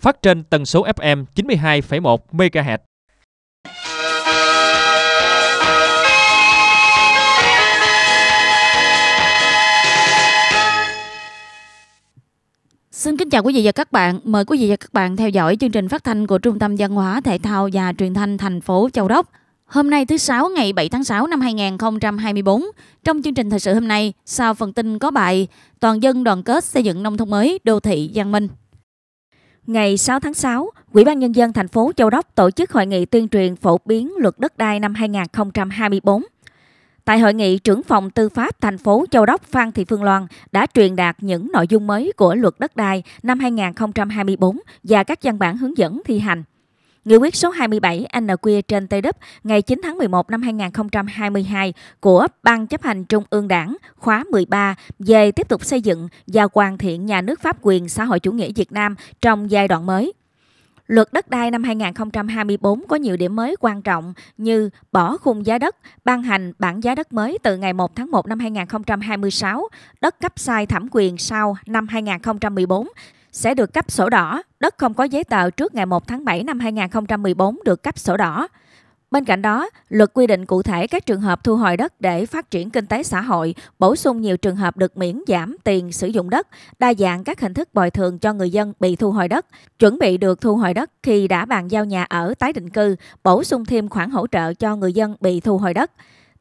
phát trên tần số FM 92,1 MHz. Xin kính chào quý vị và các bạn. Mời quý vị và các bạn theo dõi chương trình phát thanh của Trung tâm Văn hóa Thể thao và Truyền thanh thành phố Châu Đốc. Hôm nay thứ Sáu ngày 7 tháng 6 năm 2024, trong chương trình thời sự hôm nay, sau phần tin có bài Toàn dân đoàn kết xây dựng nông thôn mới, đô thị văn minh. Ngày 6 tháng 6, Ủy ban Nhân dân thành phố Châu Đốc tổ chức hội nghị tuyên truyền phổ biến luật đất đai năm 2024. Tại hội nghị, trưởng phòng tư pháp thành phố Châu Đốc Phan Thị Phương Loan đã truyền đạt những nội dung mới của luật đất đai năm 2024 và các văn bản hướng dẫn thi hành. Nghị quyết số 27 NQ trên Tây Đức ngày 9 tháng 11 năm 2022 của Ban chấp hành Trung ương Đảng khóa 13 về tiếp tục xây dựng và hoàn thiện nhà nước pháp quyền xã hội chủ nghĩa Việt Nam trong giai đoạn mới. Luật đất đai năm 2024 có nhiều điểm mới quan trọng như bỏ khung giá đất, ban hành bảng giá đất mới từ ngày 1 tháng 1 năm 2026, đất cấp sai thẩm quyền sau năm 2014, sẽ được cấp sổ đỏ, đất không có giấy tờ trước ngày 1 tháng 7 năm 2014 được cấp sổ đỏ. Bên cạnh đó, luật quy định cụ thể các trường hợp thu hồi đất để phát triển kinh tế xã hội, bổ sung nhiều trường hợp được miễn giảm tiền sử dụng đất, đa dạng các hình thức bồi thường cho người dân bị thu hồi đất, chuẩn bị được thu hồi đất khi đã bàn giao nhà ở tái định cư, bổ sung thêm khoản hỗ trợ cho người dân bị thu hồi đất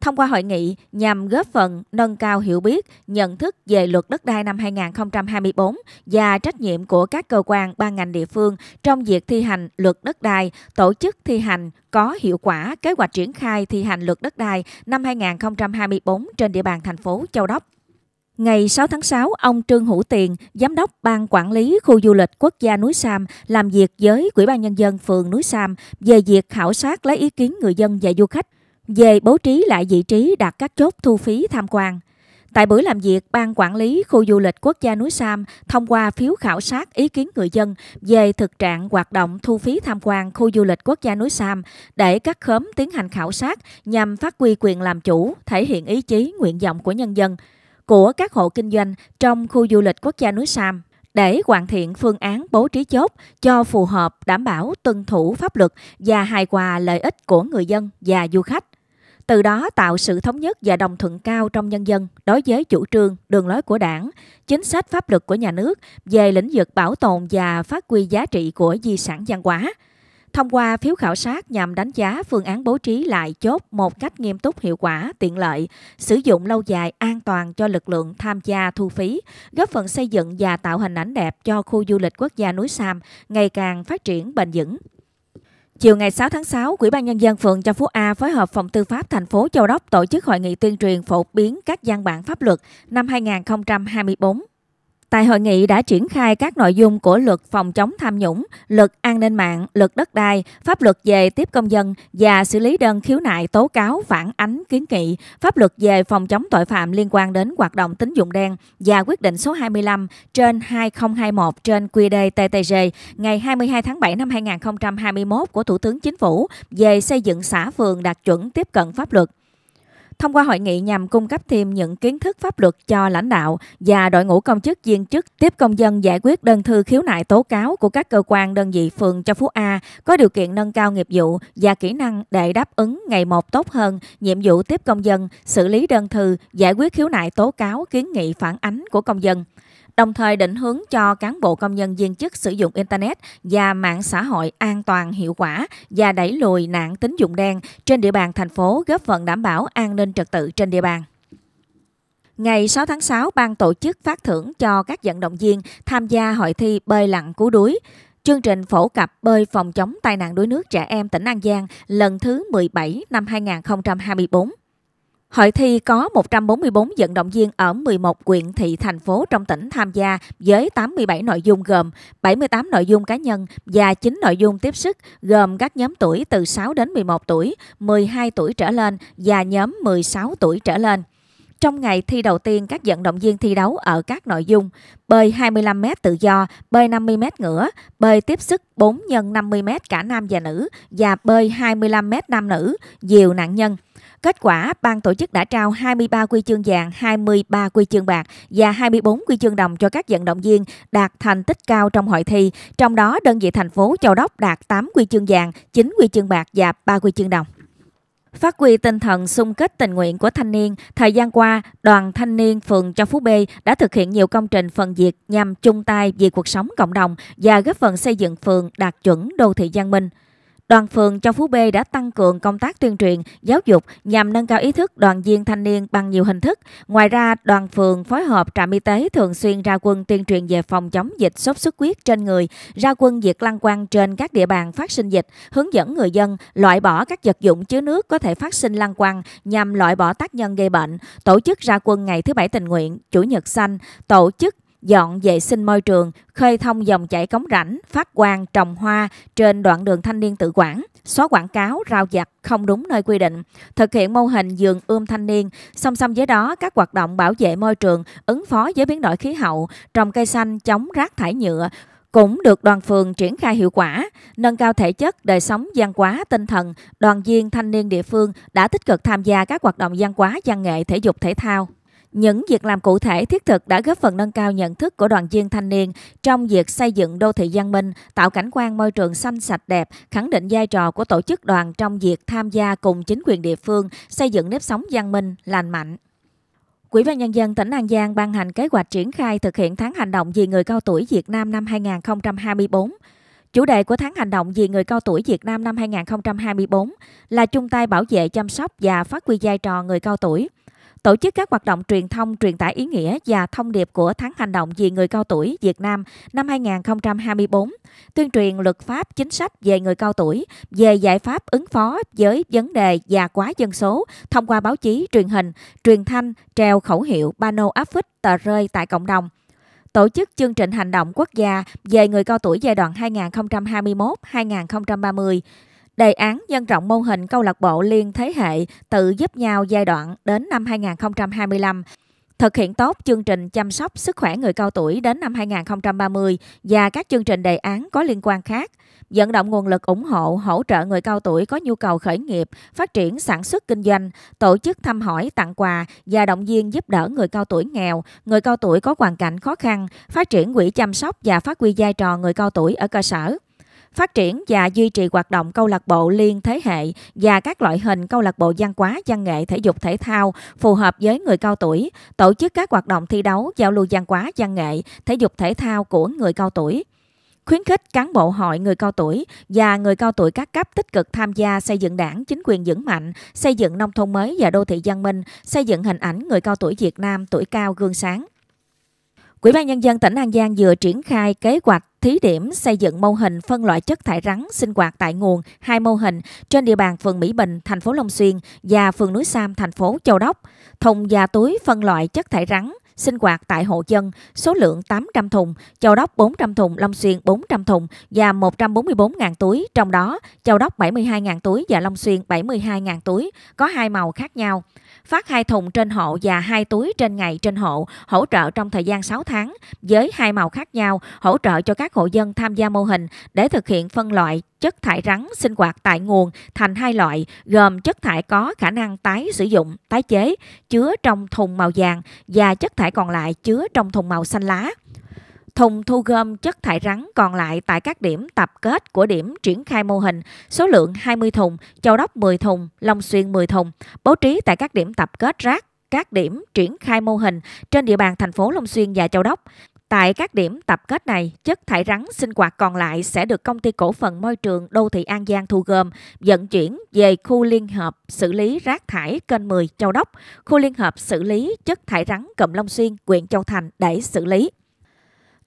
thông qua hội nghị nhằm góp phần nâng cao hiểu biết, nhận thức về luật đất đai năm 2024 và trách nhiệm của các cơ quan ban ngành địa phương trong việc thi hành luật đất đai, tổ chức thi hành có hiệu quả kế hoạch triển khai thi hành luật đất đai năm 2024 trên địa bàn thành phố Châu Đốc. Ngày 6 tháng 6, ông Trương Hữu Tiền, Giám đốc Ban Quản lý Khu du lịch Quốc gia Núi Sam, làm việc với Quỹ ban Nhân dân phường Núi Sam về việc khảo sát lấy ý kiến người dân và du khách về bố trí lại vị trí đặt các chốt thu phí tham quan. Tại buổi làm việc, Ban Quản lý Khu du lịch quốc gia núi Sam thông qua phiếu khảo sát ý kiến người dân về thực trạng hoạt động thu phí tham quan khu du lịch quốc gia núi Sam để các khóm tiến hành khảo sát nhằm phát huy quyền làm chủ, thể hiện ý chí, nguyện vọng của nhân dân, của các hộ kinh doanh trong khu du lịch quốc gia núi Sam để hoàn thiện phương án bố trí chốt cho phù hợp đảm bảo tuân thủ pháp luật và hài hòa lợi ích của người dân và du khách từ đó tạo sự thống nhất và đồng thuận cao trong nhân dân đối với chủ trương, đường lối của đảng, chính sách pháp luật của nhà nước về lĩnh vực bảo tồn và phát huy giá trị của di sản văn hóa. Thông qua phiếu khảo sát nhằm đánh giá phương án bố trí lại chốt một cách nghiêm túc hiệu quả, tiện lợi, sử dụng lâu dài an toàn cho lực lượng tham gia thu phí, góp phần xây dựng và tạo hình ảnh đẹp cho khu du lịch quốc gia núi Sam ngày càng phát triển bền vững. Chiều ngày 6 tháng 6, Ủy ban Nhân dân phường Châu Phú A phối hợp Phòng Tư pháp thành phố Châu Đốc tổ chức hội nghị tuyên truyền phổ biến các văn bản pháp luật năm 2024. Tại hội nghị đã triển khai các nội dung của luật phòng chống tham nhũng, luật an ninh mạng, luật đất đai, pháp luật về tiếp công dân và xử lý đơn khiếu nại tố cáo phản ánh kiến nghị, pháp luật về phòng chống tội phạm liên quan đến hoạt động tín dụng đen và quyết định số 25 trên 2021 trên QĐ-TTG ngày 22 tháng 7 năm 2021 của Thủ tướng Chính phủ về xây dựng xã phường đạt chuẩn tiếp cận pháp luật thông qua hội nghị nhằm cung cấp thêm những kiến thức pháp luật cho lãnh đạo và đội ngũ công chức viên chức tiếp công dân giải quyết đơn thư khiếu nại tố cáo của các cơ quan đơn vị phường cho phú A có điều kiện nâng cao nghiệp vụ và kỹ năng để đáp ứng ngày một tốt hơn nhiệm vụ tiếp công dân, xử lý đơn thư, giải quyết khiếu nại tố cáo kiến nghị phản ánh của công dân đồng thời định hướng cho cán bộ công nhân viên chức sử dụng Internet và mạng xã hội an toàn hiệu quả và đẩy lùi nạn tín dụng đen trên địa bàn thành phố góp phần đảm bảo an ninh trật tự trên địa bàn. Ngày 6 tháng 6, ban tổ chức phát thưởng cho các vận động viên tham gia hội thi bơi lặn cứu đuối. Chương trình phổ cập bơi phòng chống tai nạn đuối nước trẻ em tỉnh An Giang lần thứ 17 năm 2024. Hội thi có 144 vận động viên ở 11 quyện thị thành phố trong tỉnh tham gia với 87 nội dung gồm 78 nội dung cá nhân và 9 nội dung tiếp sức gồm các nhóm tuổi từ 6 đến 11 tuổi, 12 tuổi trở lên và nhóm 16 tuổi trở lên. Trong ngày thi đầu tiên, các vận động viên thi đấu ở các nội dung bơi 25m tự do, bơi 50m ngửa, bơi tiếp sức 4 x 50m cả nam và nữ và bơi 25m nam nữ, diều nạn nhân. Kết quả, ban tổ chức đã trao 23 huy chương vàng, 23 huy chương bạc và 24 huy chương đồng cho các vận động viên đạt thành tích cao trong hội thi. Trong đó, đơn vị thành phố Châu Đốc đạt 8 huy chương vàng, 9 huy chương bạc và 3 huy chương đồng. Phát huy tinh thần xung kích tình nguyện của thanh niên, thời gian qua, đoàn thanh niên phường Châu Phú B đã thực hiện nhiều công trình phần việc nhằm chung tay vì cuộc sống cộng đồng và góp phần xây dựng phường đạt chuẩn đô thị văn minh. Đoàn phường Châu Phú B đã tăng cường công tác tuyên truyền, giáo dục nhằm nâng cao ý thức đoàn viên thanh niên bằng nhiều hình thức. Ngoài ra, đoàn phường phối hợp trạm y tế thường xuyên ra quân tuyên truyền về phòng chống dịch sốt xuất huyết trên người, ra quân diệt lăng quăng trên các địa bàn phát sinh dịch, hướng dẫn người dân loại bỏ các vật dụng chứa nước có thể phát sinh lăng quăng nhằm loại bỏ tác nhân gây bệnh, tổ chức ra quân ngày thứ bảy tình nguyện, chủ nhật xanh, tổ chức dọn vệ sinh môi trường, khơi thông dòng chảy cống rãnh, phát quang, trồng hoa trên đoạn đường thanh niên tự quản, xóa quảng cáo, rao giặt không đúng nơi quy định, thực hiện mô hình giường ươm thanh niên. Song song với đó, các hoạt động bảo vệ môi trường, ứng phó với biến đổi khí hậu, trồng cây xanh, chống rác thải nhựa, cũng được đoàn phường triển khai hiệu quả, nâng cao thể chất, đời sống văn hóa, tinh thần, đoàn viên thanh niên địa phương đã tích cực tham gia các hoạt động văn hóa, văn nghệ, thể dục thể thao. Những việc làm cụ thể thiết thực đã góp phần nâng cao nhận thức của đoàn viên thanh niên trong việc xây dựng đô thị văn minh, tạo cảnh quan môi trường xanh sạch đẹp, khẳng định vai trò của tổ chức đoàn trong việc tham gia cùng chính quyền địa phương xây dựng nếp sống văn minh, lành mạnh. Quỹ ban nhân dân tỉnh An Giang ban hành kế hoạch triển khai thực hiện tháng hành động vì người cao tuổi Việt Nam năm 2024. Chủ đề của tháng hành động vì người cao tuổi Việt Nam năm 2024 là chung tay bảo vệ, chăm sóc và phát huy vai trò người cao tuổi tổ chức các hoạt động truyền thông, truyền tải ý nghĩa và thông điệp của tháng hành động vì người cao tuổi Việt Nam năm 2024, tuyên truyền luật pháp, chính sách về người cao tuổi, về giải pháp ứng phó với vấn đề già quá dân số thông qua báo chí, truyền hình, truyền thanh, treo khẩu hiệu, pano áp phích, tờ rơi tại cộng đồng tổ chức chương trình hành động quốc gia về người cao tuổi giai đoạn 2021-2030 Đề án nhân rộng mô hình câu lạc bộ liên thế hệ tự giúp nhau giai đoạn đến năm 2025 thực hiện tốt chương trình chăm sóc sức khỏe người cao tuổi đến năm 2030 và các chương trình đề án có liên quan khác, vận động nguồn lực ủng hộ, hỗ trợ người cao tuổi có nhu cầu khởi nghiệp, phát triển sản xuất kinh doanh, tổ chức thăm hỏi, tặng quà và động viên giúp đỡ người cao tuổi nghèo, người cao tuổi có hoàn cảnh khó khăn, phát triển quỹ chăm sóc và phát huy vai trò người cao tuổi ở cơ sở phát triển và duy trì hoạt động câu lạc bộ liên thế hệ và các loại hình câu lạc bộ văn hóa, văn nghệ, thể dục thể thao phù hợp với người cao tuổi, tổ chức các hoạt động thi đấu, giao lưu văn hóa, văn nghệ, thể dục thể thao của người cao tuổi khuyến khích cán bộ hội người cao tuổi và người cao tuổi các cấp tích cực tham gia xây dựng đảng, chính quyền vững mạnh, xây dựng nông thôn mới và đô thị văn minh, xây dựng hình ảnh người cao tuổi Việt Nam tuổi cao gương sáng. Quỹ ban Nhân dân tỉnh An Giang vừa triển khai kế hoạch thí điểm xây dựng mô hình phân loại chất thải rắn sinh hoạt tại nguồn hai mô hình trên địa bàn phường Mỹ Bình, thành phố Long Xuyên và phường Núi Sam, thành phố Châu Đốc. Thùng và túi phân loại chất thải rắn sinh hoạt tại hộ dân, số lượng 800 thùng, Châu Đốc 400 thùng, Long Xuyên 400 thùng và 144.000 túi, trong đó Châu Đốc 72.000 túi và Long Xuyên 72.000 túi, có hai màu khác nhau. Phát hai thùng trên hộ và hai túi trên ngày trên hộ, hỗ trợ trong thời gian 6 tháng với hai màu khác nhau, hỗ trợ cho các hộ dân tham gia mô hình để thực hiện phân loại chất thải rắn sinh hoạt tại nguồn thành hai loại gồm chất thải có khả năng tái sử dụng, tái chế, chứa trong thùng màu vàng và chất thải còn lại chứa trong thùng màu xanh lá. Thùng thu gom chất thải rắn còn lại tại các điểm tập kết của điểm triển khai mô hình, số lượng 20 thùng, Châu Đốc 10 thùng, Long Xuyên 10 thùng, bố trí tại các điểm tập kết rác các điểm triển khai mô hình trên địa bàn thành phố Long Xuyên và Châu Đốc. Tại các điểm tập kết này, chất thải rắn sinh hoạt còn lại sẽ được công ty cổ phần môi trường đô thị An Giang thu gom, vận chuyển về khu liên hợp xử lý rác thải kênh 10 Châu Đốc, khu liên hợp xử lý chất thải rắn Cẩm Long Xuyên, huyện Châu Thành để xử lý.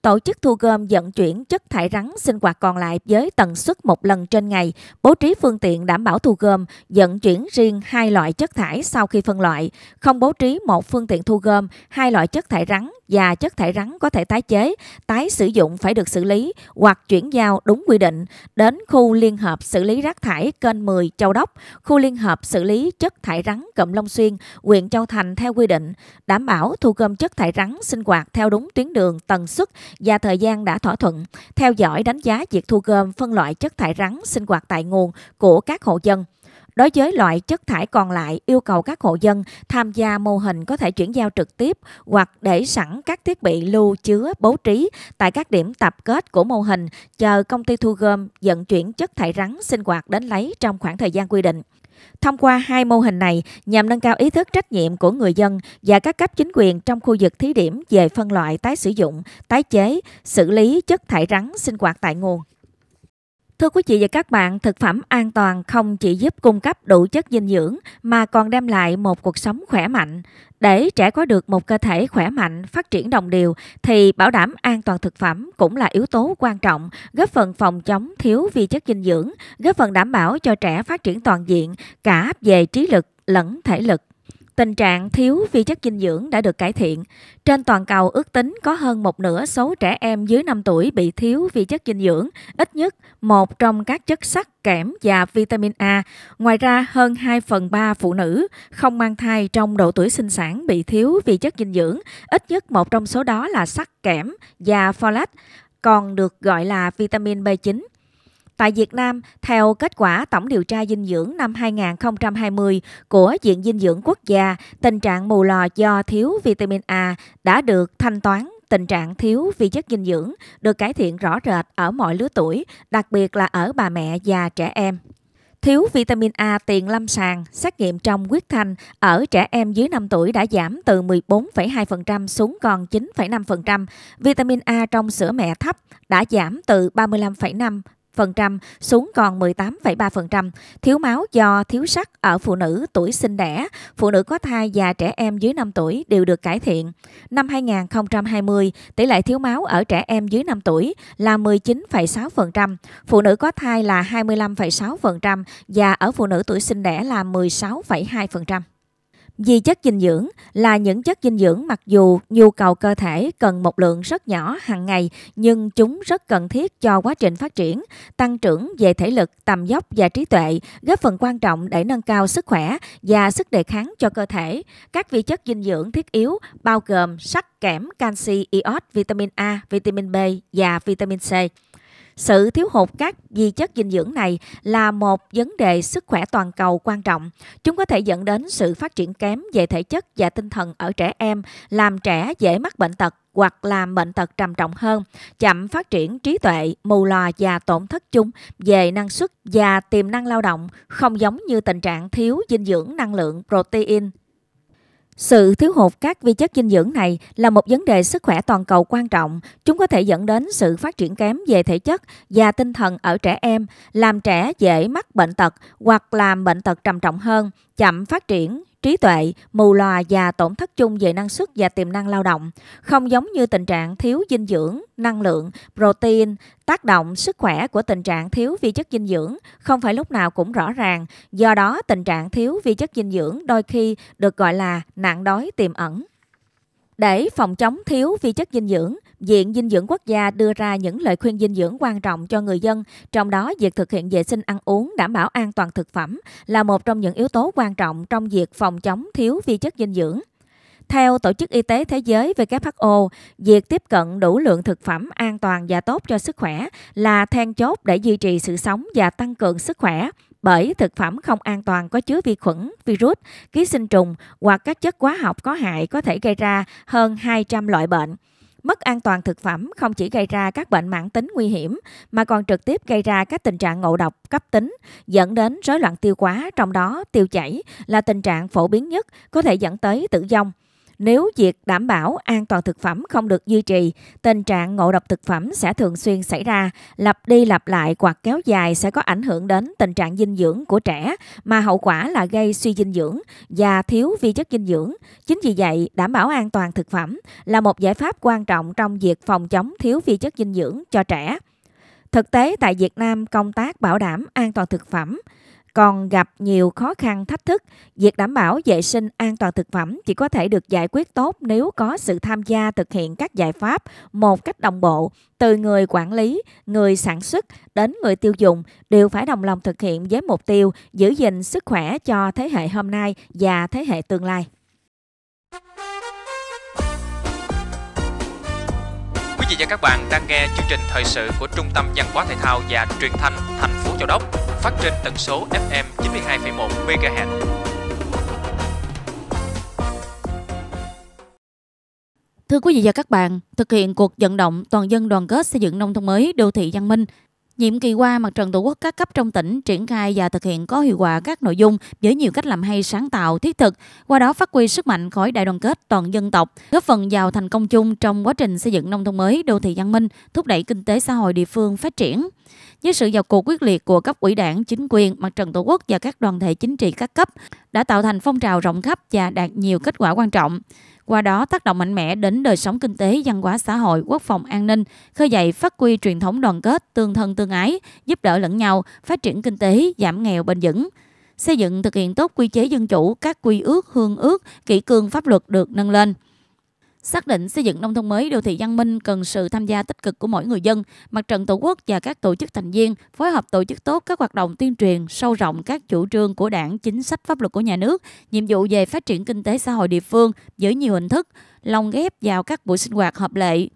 Tổ chức thu gom vận chuyển chất thải rắn sinh hoạt còn lại với tần suất một lần trên ngày, bố trí phương tiện đảm bảo thu gom, vận chuyển riêng hai loại chất thải sau khi phân loại, không bố trí một phương tiện thu gom, hai loại chất thải rắn và chất thải rắn có thể tái chế, tái sử dụng phải được xử lý hoặc chuyển giao đúng quy định đến khu liên hợp xử lý rác thải kênh 10 Châu Đốc, khu liên hợp xử lý chất thải rắn Cẩm Long Xuyên, huyện Châu Thành theo quy định, đảm bảo thu gom chất thải rắn sinh hoạt theo đúng tuyến đường, tần suất và thời gian đã thỏa thuận, theo dõi đánh giá việc thu gom phân loại chất thải rắn sinh hoạt tại nguồn của các hộ dân. Đối với loại chất thải còn lại, yêu cầu các hộ dân tham gia mô hình có thể chuyển giao trực tiếp hoặc để sẵn các thiết bị lưu chứa bố trí tại các điểm tập kết của mô hình chờ công ty thu gom vận chuyển chất thải rắn sinh hoạt đến lấy trong khoảng thời gian quy định. Thông qua hai mô hình này nhằm nâng cao ý thức trách nhiệm của người dân và các cấp chính quyền trong khu vực thí điểm về phân loại tái sử dụng, tái chế, xử lý chất thải rắn sinh hoạt tại nguồn. Thưa quý vị và các bạn, thực phẩm an toàn không chỉ giúp cung cấp đủ chất dinh dưỡng mà còn đem lại một cuộc sống khỏe mạnh. Để trẻ có được một cơ thể khỏe mạnh, phát triển đồng đều thì bảo đảm an toàn thực phẩm cũng là yếu tố quan trọng, góp phần phòng chống thiếu vi chất dinh dưỡng, góp phần đảm bảo cho trẻ phát triển toàn diện cả về trí lực lẫn thể lực. Tình trạng thiếu vi chất dinh dưỡng đã được cải thiện. Trên toàn cầu ước tính có hơn một nửa số trẻ em dưới 5 tuổi bị thiếu vi chất dinh dưỡng, ít nhất một trong các chất sắt, kẽm và vitamin A. Ngoài ra, hơn 2 phần 3 phụ nữ không mang thai trong độ tuổi sinh sản bị thiếu vi chất dinh dưỡng, ít nhất một trong số đó là sắt, kẽm và folate còn được gọi là vitamin B9. Tại Việt Nam, theo kết quả Tổng điều tra dinh dưỡng năm 2020 của Viện Dinh dưỡng Quốc gia, tình trạng mù lò do thiếu vitamin A đã được thanh toán tình trạng thiếu vi chất dinh dưỡng được cải thiện rõ rệt ở mọi lứa tuổi, đặc biệt là ở bà mẹ và trẻ em. Thiếu vitamin A tiền lâm sàng, xét nghiệm trong huyết thanh ở trẻ em dưới 5 tuổi đã giảm từ 14,2% xuống còn 9,5%. Vitamin A trong sữa mẹ thấp đã giảm từ 35,5 11% xuống còn 18,3%, thiếu máu do thiếu sắt ở phụ nữ tuổi sinh đẻ, phụ nữ có thai và trẻ em dưới 5 tuổi đều được cải thiện. Năm 2020, tỷ lệ thiếu máu ở trẻ em dưới 5 tuổi là 19,6%, phụ nữ có thai là 25,6% và ở phụ nữ tuổi sinh đẻ là 16,2%. Vì chất dinh dưỡng là những chất dinh dưỡng mặc dù nhu cầu cơ thể cần một lượng rất nhỏ hàng ngày nhưng chúng rất cần thiết cho quá trình phát triển, tăng trưởng về thể lực, tầm dốc và trí tuệ, góp phần quan trọng để nâng cao sức khỏe và sức đề kháng cho cơ thể. Các vi chất dinh dưỡng thiết yếu bao gồm sắt, kẽm, canxi, iốt, vitamin A, vitamin B và vitamin C. Sự thiếu hụt các vi chất dinh dưỡng này là một vấn đề sức khỏe toàn cầu quan trọng. Chúng có thể dẫn đến sự phát triển kém về thể chất và tinh thần ở trẻ em, làm trẻ dễ mắc bệnh tật hoặc làm bệnh tật trầm trọng hơn, chậm phát triển trí tuệ, mù lòa và tổn thất chung về năng suất và tiềm năng lao động, không giống như tình trạng thiếu dinh dưỡng năng lượng, protein, sự thiếu hụt các vi chất dinh dưỡng này là một vấn đề sức khỏe toàn cầu quan trọng. Chúng có thể dẫn đến sự phát triển kém về thể chất và tinh thần ở trẻ em, làm trẻ dễ mắc bệnh tật hoặc làm bệnh tật trầm trọng hơn, chậm phát triển trí tuệ, mù lòa và tổn thất chung về năng suất và tiềm năng lao động, không giống như tình trạng thiếu dinh dưỡng, năng lượng, protein, tác động sức khỏe của tình trạng thiếu vi chất dinh dưỡng không phải lúc nào cũng rõ ràng, do đó tình trạng thiếu vi chất dinh dưỡng đôi khi được gọi là nạn đói tiềm ẩn. Để phòng chống thiếu vi chất dinh dưỡng, Viện Dinh dưỡng Quốc gia đưa ra những lời khuyên dinh dưỡng quan trọng cho người dân, trong đó việc thực hiện vệ sinh ăn uống đảm bảo an toàn thực phẩm là một trong những yếu tố quan trọng trong việc phòng chống thiếu vi chất dinh dưỡng. Theo Tổ chức Y tế Thế giới WHO, việc tiếp cận đủ lượng thực phẩm an toàn và tốt cho sức khỏe là then chốt để duy trì sự sống và tăng cường sức khỏe bởi thực phẩm không an toàn có chứa vi khuẩn, virus, ký sinh trùng hoặc các chất hóa học có hại có thể gây ra hơn 200 loại bệnh. Mất an toàn thực phẩm không chỉ gây ra các bệnh mãn tính nguy hiểm mà còn trực tiếp gây ra các tình trạng ngộ độc cấp tính dẫn đến rối loạn tiêu hóa, trong đó tiêu chảy là tình trạng phổ biến nhất có thể dẫn tới tử vong. Nếu việc đảm bảo an toàn thực phẩm không được duy trì, tình trạng ngộ độc thực phẩm sẽ thường xuyên xảy ra, lặp đi lặp lại hoặc kéo dài sẽ có ảnh hưởng đến tình trạng dinh dưỡng của trẻ mà hậu quả là gây suy dinh dưỡng và thiếu vi chất dinh dưỡng. Chính vì vậy, đảm bảo an toàn thực phẩm là một giải pháp quan trọng trong việc phòng chống thiếu vi chất dinh dưỡng cho trẻ. Thực tế tại Việt Nam, công tác bảo đảm an toàn thực phẩm còn gặp nhiều khó khăn thách thức, việc đảm bảo vệ sinh an toàn thực phẩm chỉ có thể được giải quyết tốt nếu có sự tham gia thực hiện các giải pháp một cách đồng bộ, từ người quản lý, người sản xuất đến người tiêu dùng đều phải đồng lòng thực hiện với mục tiêu giữ gìn sức khỏe cho thế hệ hôm nay và thế hệ tương lai. Quý vị và các bạn đang nghe chương trình thời sự của Trung tâm Văn hóa Thể thao và Truyền thanh Thành Châu Đốc phát trên tần số FM 92,1 MHz. Thưa quý vị và các bạn, thực hiện cuộc vận động toàn dân đoàn kết xây dựng nông thôn mới đô thị văn minh Nhiệm kỳ qua, Mặt trận Tổ quốc các cấp trong tỉnh triển khai và thực hiện có hiệu quả các nội dung với nhiều cách làm hay sáng tạo, thiết thực, qua đó phát huy sức mạnh khối đại đoàn kết toàn dân tộc, góp phần vào thành công chung trong quá trình xây dựng nông thôn mới, đô thị văn minh, thúc đẩy kinh tế xã hội địa phương phát triển với sự vào cuộc quyết liệt của cấp ủy đảng, chính quyền, mặt trận tổ quốc và các đoàn thể chính trị các cấp đã tạo thành phong trào rộng khắp và đạt nhiều kết quả quan trọng. Qua đó tác động mạnh mẽ đến đời sống kinh tế, văn hóa xã hội, quốc phòng an ninh, khơi dậy phát huy truyền thống đoàn kết, tương thân tương ái, giúp đỡ lẫn nhau, phát triển kinh tế, giảm nghèo bền vững xây dựng thực hiện tốt quy chế dân chủ, các quy ước, hương ước, kỷ cương pháp luật được nâng lên. Xác định xây dựng nông thôn mới đô thị văn minh cần sự tham gia tích cực của mỗi người dân, mặt trận tổ quốc và các tổ chức thành viên phối hợp tổ chức tốt các hoạt động tuyên truyền, sâu rộng các chủ trương của đảng, chính sách pháp luật của nhà nước, nhiệm vụ về phát triển kinh tế xã hội địa phương dưới nhiều hình thức, lồng ghép vào các buổi sinh hoạt hợp lệ,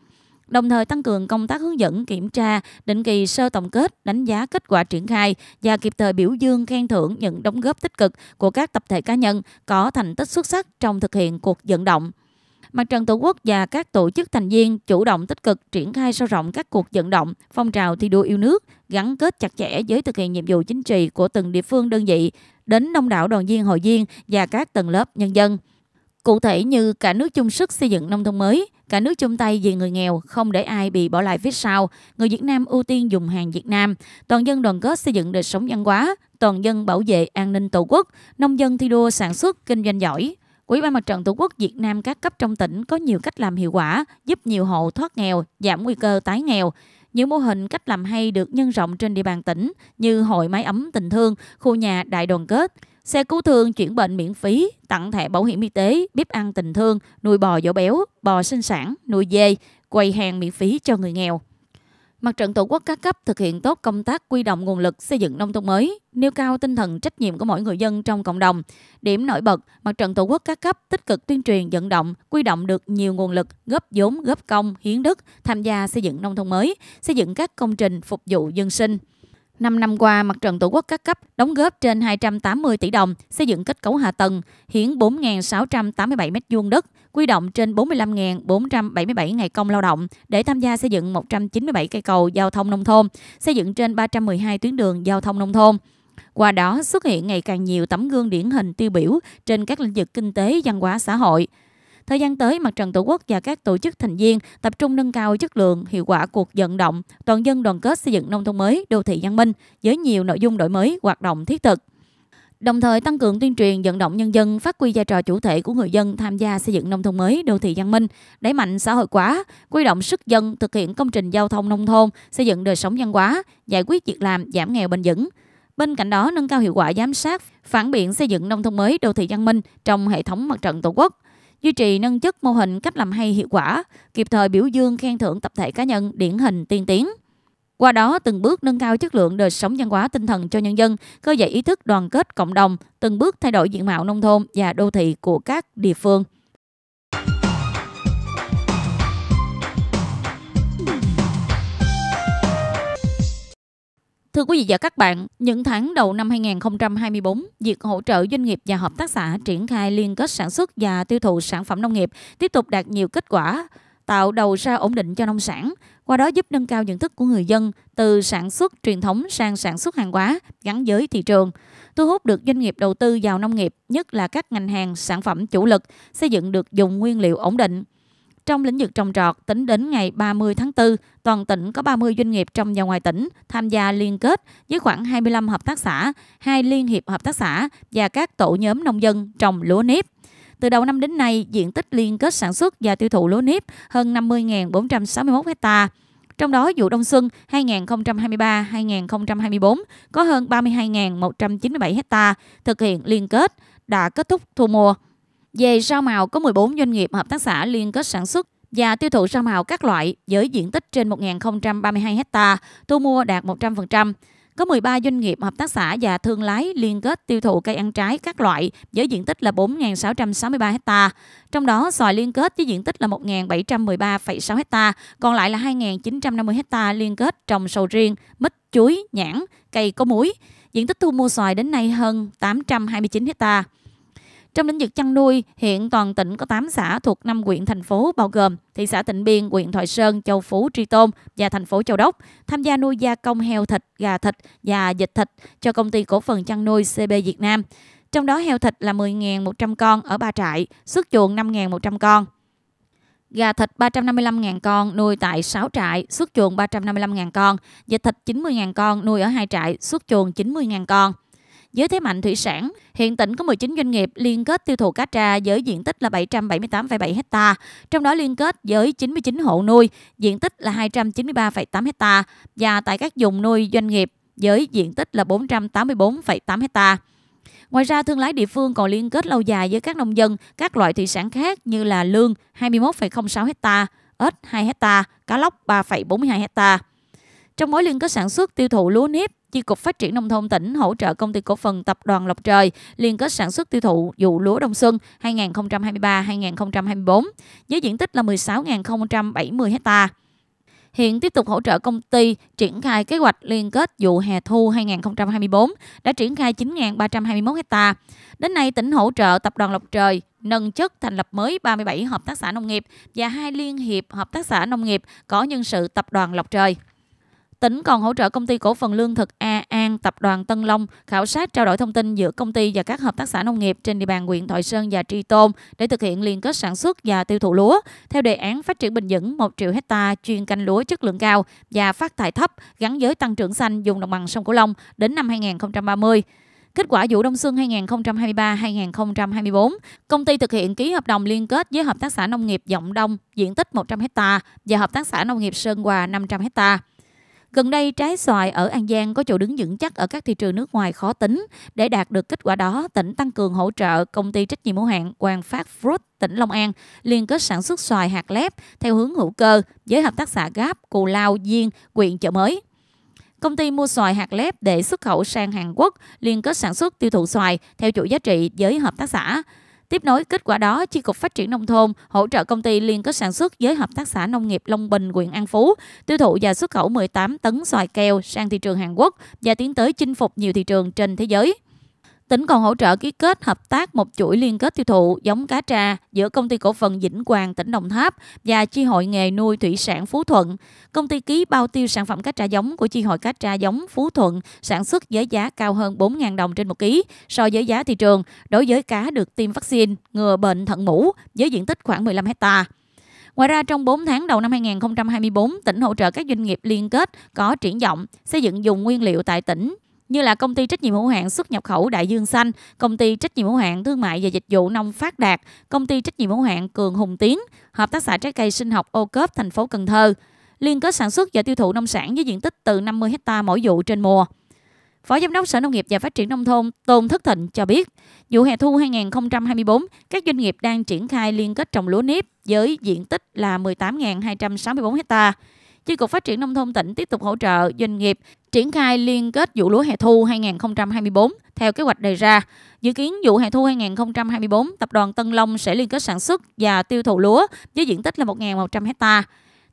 đồng thời tăng cường công tác hướng dẫn kiểm tra định kỳ sơ tổng kết đánh giá kết quả triển khai và kịp thời biểu dương khen thưởng những đóng góp tích cực của các tập thể cá nhân có thành tích xuất sắc trong thực hiện cuộc vận động Mặt trận Tổ quốc và các tổ chức thành viên chủ động tích cực triển khai sâu rộng các cuộc vận động, phong trào thi đua yêu nước, gắn kết chặt chẽ với thực hiện nhiệm vụ chính trị của từng địa phương đơn vị, đến nông đảo đoàn viên hội viên và các tầng lớp nhân dân. Cụ thể như cả nước chung sức xây dựng nông thôn mới, cả nước chung tay vì người nghèo, không để ai bị bỏ lại phía sau, người Việt Nam ưu tiên dùng hàng Việt Nam, toàn dân đoàn kết xây dựng đời sống văn hóa, toàn dân bảo vệ an ninh tổ quốc, nông dân thi đua sản xuất, kinh doanh giỏi. Ủy ban Mặt trận Tổ quốc Việt Nam các cấp trong tỉnh có nhiều cách làm hiệu quả, giúp nhiều hộ thoát nghèo, giảm nguy cơ tái nghèo. Những mô hình cách làm hay được nhân rộng trên địa bàn tỉnh như hội máy ấm tình thương, khu nhà đại đoàn kết, xe cứu thương chuyển bệnh miễn phí, tặng thẻ bảo hiểm y tế, bếp ăn tình thương, nuôi bò dỗ béo, bò sinh sản, nuôi dê, quầy hàng miễn phí cho người nghèo. Mặt trận Tổ quốc các cấp thực hiện tốt công tác quy động nguồn lực xây dựng nông thôn mới, nêu cao tinh thần trách nhiệm của mỗi người dân trong cộng đồng. Điểm nổi bật, mặt trận Tổ quốc các cấp tích cực tuyên truyền vận động, quy động được nhiều nguồn lực góp vốn, góp công, hiến đức tham gia xây dựng nông thôn mới, xây dựng các công trình phục vụ dân sinh. 5 năm qua, mặt trận Tổ quốc các cấp đóng góp trên 280 tỷ đồng xây dựng kết cấu hạ tầng, hiến 4.687 m2 đất, quy động trên 45.477 ngày công lao động để tham gia xây dựng 197 cây cầu giao thông nông thôn, xây dựng trên 312 tuyến đường giao thông nông thôn. Qua đó xuất hiện ngày càng nhiều tấm gương điển hình tiêu biểu trên các lĩnh vực kinh tế, văn hóa, xã hội. Thời gian tới, Mặt trận Tổ quốc và các tổ chức thành viên tập trung nâng cao chất lượng, hiệu quả cuộc vận động, toàn dân đoàn kết xây dựng nông thôn mới, đô thị văn minh với nhiều nội dung đổi mới, hoạt động thiết thực. Đồng thời tăng cường tuyên truyền vận động nhân dân phát huy vai trò chủ thể của người dân tham gia xây dựng nông thôn mới, đô thị văn minh, đẩy mạnh xã hội hóa, quy động sức dân thực hiện công trình giao thông nông thôn, xây dựng đời sống văn hóa, giải quyết việc làm, giảm nghèo bền vững. Bên cạnh đó, nâng cao hiệu quả giám sát, phản biện xây dựng nông thôn mới, đô thị văn minh trong hệ thống mặt trận Tổ quốc, duy trì nâng chất mô hình cách làm hay hiệu quả, kịp thời biểu dương khen thưởng tập thể cá nhân điển hình tiên tiến qua đó từng bước nâng cao chất lượng đời sống văn hóa tinh thần cho nhân dân, khơi dậy ý thức đoàn kết cộng đồng, từng bước thay đổi diện mạo nông thôn và đô thị của các địa phương. Thưa quý vị và các bạn, những tháng đầu năm 2024, việc hỗ trợ doanh nghiệp và hợp tác xã triển khai liên kết sản xuất và tiêu thụ sản phẩm nông nghiệp tiếp tục đạt nhiều kết quả, tạo đầu ra ổn định cho nông sản qua đó giúp nâng cao nhận thức của người dân từ sản xuất truyền thống sang sản xuất hàng hóa gắn với thị trường, thu hút được doanh nghiệp đầu tư vào nông nghiệp, nhất là các ngành hàng sản phẩm chủ lực, xây dựng được dùng nguyên liệu ổn định. Trong lĩnh vực trồng trọt, tính đến ngày 30 tháng 4, toàn tỉnh có 30 doanh nghiệp trong và ngoài tỉnh tham gia liên kết với khoảng 25 hợp tác xã, hai liên hiệp hợp tác xã và các tổ nhóm nông dân trồng lúa nếp từ đầu năm đến nay, diện tích liên kết sản xuất và tiêu thụ lúa nếp hơn 50.461 ha. Trong đó, vụ đông xuân 2023-2024 có hơn 32.197 ha thực hiện liên kết đã kết thúc thu mua. Về rau màu có 14 doanh nghiệp hợp tác xã liên kết sản xuất và tiêu thụ rau màu các loại với diện tích trên 1.032 ha, thu mua đạt 100%. Có 13 doanh nghiệp, hợp tác xã và thương lái liên kết tiêu thụ cây ăn trái các loại với diện tích là 4.663 ha. Trong đó, xoài liên kết với diện tích là 1.713,6 ha, còn lại là 2.950 ha liên kết trồng sầu riêng, mít, chuối, nhãn, cây có muối. Diện tích thu mua xoài đến nay hơn 829 hectare. Trong lĩnh vực chăn nuôi, hiện toàn tỉnh có 8 xã thuộc 5 huyện thành phố bao gồm thị xã Tịnh Biên, huyện Thoại Sơn, Châu Phú, Tri Tôn và thành phố Châu Đốc tham gia nuôi gia công heo thịt, gà thịt và dịch thịt cho công ty cổ phần chăn nuôi CB Việt Nam. Trong đó heo thịt là 10.100 con ở ba trại, xuất chuồng 5.100 con gà thịt 355.000 con nuôi tại 6 trại, xuất chuồng 355.000 con, dịch thịt 90.000 con nuôi ở hai trại, xuất chuồng 90.000 con dưới thế mạnh thủy sản, hiện tỉnh có 19 doanh nghiệp liên kết tiêu thụ cá tra với diện tích là 778,7 ha, trong đó liên kết với 99 hộ nuôi, diện tích là 293,8 ha và tại các vùng nuôi doanh nghiệp với diện tích là 484,8 ha Ngoài ra, thương lái địa phương còn liên kết lâu dài với các nông dân các loại thủy sản khác như là lương 21,06 ha ếch 2 ha cá lóc 3,42 hecta. Trong mối liên kết sản xuất tiêu thụ lúa nếp, Chi cục Phát triển Nông thôn tỉnh hỗ trợ công ty cổ phần tập đoàn Lộc Trời liên kết sản xuất tiêu thụ vụ lúa đông xuân 2023-2024 với diện tích là 16.070 ha. Hiện tiếp tục hỗ trợ công ty triển khai kế hoạch liên kết vụ hè thu 2024 đã triển khai 9.321 ha. Đến nay, tỉnh hỗ trợ tập đoàn Lộc Trời nâng chất thành lập mới 37 hợp tác xã nông nghiệp và hai liên hiệp hợp tác xã nông nghiệp có nhân sự tập đoàn Lộc Trời. Tỉnh còn hỗ trợ công ty cổ phần lương thực A An tập đoàn Tân Long khảo sát trao đổi thông tin giữa công ty và các hợp tác xã nông nghiệp trên địa bàn huyện Thoại Sơn và Tri Tôn để thực hiện liên kết sản xuất và tiêu thụ lúa theo đề án phát triển bền vững 1 triệu hecta chuyên canh lúa chất lượng cao và phát thải thấp gắn với tăng trưởng xanh vùng đồng bằng sông Cửu Long đến năm 2030. Kết quả vụ đông xuân 2023-2024, công ty thực hiện ký hợp đồng liên kết với Hợp tác xã Nông nghiệp Giọng Đông diện tích 100 ha và Hợp tác xã Nông nghiệp Sơn Hòa 500 hectare. Gần đây trái xoài ở An Giang có chỗ đứng vững chắc ở các thị trường nước ngoài khó tính. Để đạt được kết quả đó, tỉnh tăng cường hỗ trợ công ty trách nhiệm hữu hạn Quang Phát Fruit tỉnh Long An liên kết sản xuất xoài hạt lép theo hướng hữu cơ với hợp tác xã Gáp, Cù Lao, Diên, huyện Chợ Mới. Công ty mua xoài hạt lép để xuất khẩu sang Hàn Quốc, liên kết sản xuất tiêu thụ xoài theo chuỗi giá trị với hợp tác xã. Tiếp nối kết quả đó, Chi cục Phát triển Nông thôn hỗ trợ công ty liên kết sản xuất với Hợp tác xã Nông nghiệp Long Bình, huyện An Phú, tiêu thụ và xuất khẩu 18 tấn xoài keo sang thị trường Hàn Quốc và tiến tới chinh phục nhiều thị trường trên thế giới. Tỉnh còn hỗ trợ ký kết hợp tác một chuỗi liên kết tiêu thụ giống cá tra giữa công ty cổ phần Vĩnh Quang tỉnh Đồng Tháp và chi hội nghề nuôi thủy sản Phú Thuận. Công ty ký bao tiêu sản phẩm cá tra giống của chi hội cá tra giống Phú Thuận sản xuất với giá cao hơn 4.000 đồng trên một ký so với giá thị trường đối với cá được tiêm vaccine ngừa bệnh thận mũ với diện tích khoảng 15 hectare. Ngoài ra, trong 4 tháng đầu năm 2024, tỉnh hỗ trợ các doanh nghiệp liên kết có triển vọng xây dựng dùng nguyên liệu tại tỉnh như là công ty trách nhiệm hữu hạn xuất nhập khẩu Đại Dương Xanh, công ty trách nhiệm hữu hạn thương mại và dịch vụ nông Phát Đạt, công ty trách nhiệm hữu hạn Cường Hùng Tiến, hợp tác xã trái cây sinh học Ô Cớp thành phố Cần Thơ, liên kết sản xuất và tiêu thụ nông sản với diện tích từ 50 ha mỗi vụ trên mùa. Phó Giám đốc Sở Nông nghiệp và Phát triển Nông thôn Tôn Thất Thịnh cho biết, vụ hè thu 2024, các doanh nghiệp đang triển khai liên kết trồng lúa nếp với diện tích là 18.264 ha. Chi cục Phát triển Nông thôn tỉnh tiếp tục hỗ trợ doanh nghiệp triển khai liên kết vụ lúa hè thu 2024 theo kế hoạch đề ra. Dự kiến vụ hè thu 2024, tập đoàn Tân Long sẽ liên kết sản xuất và tiêu thụ lúa với diện tích là 1.100 ha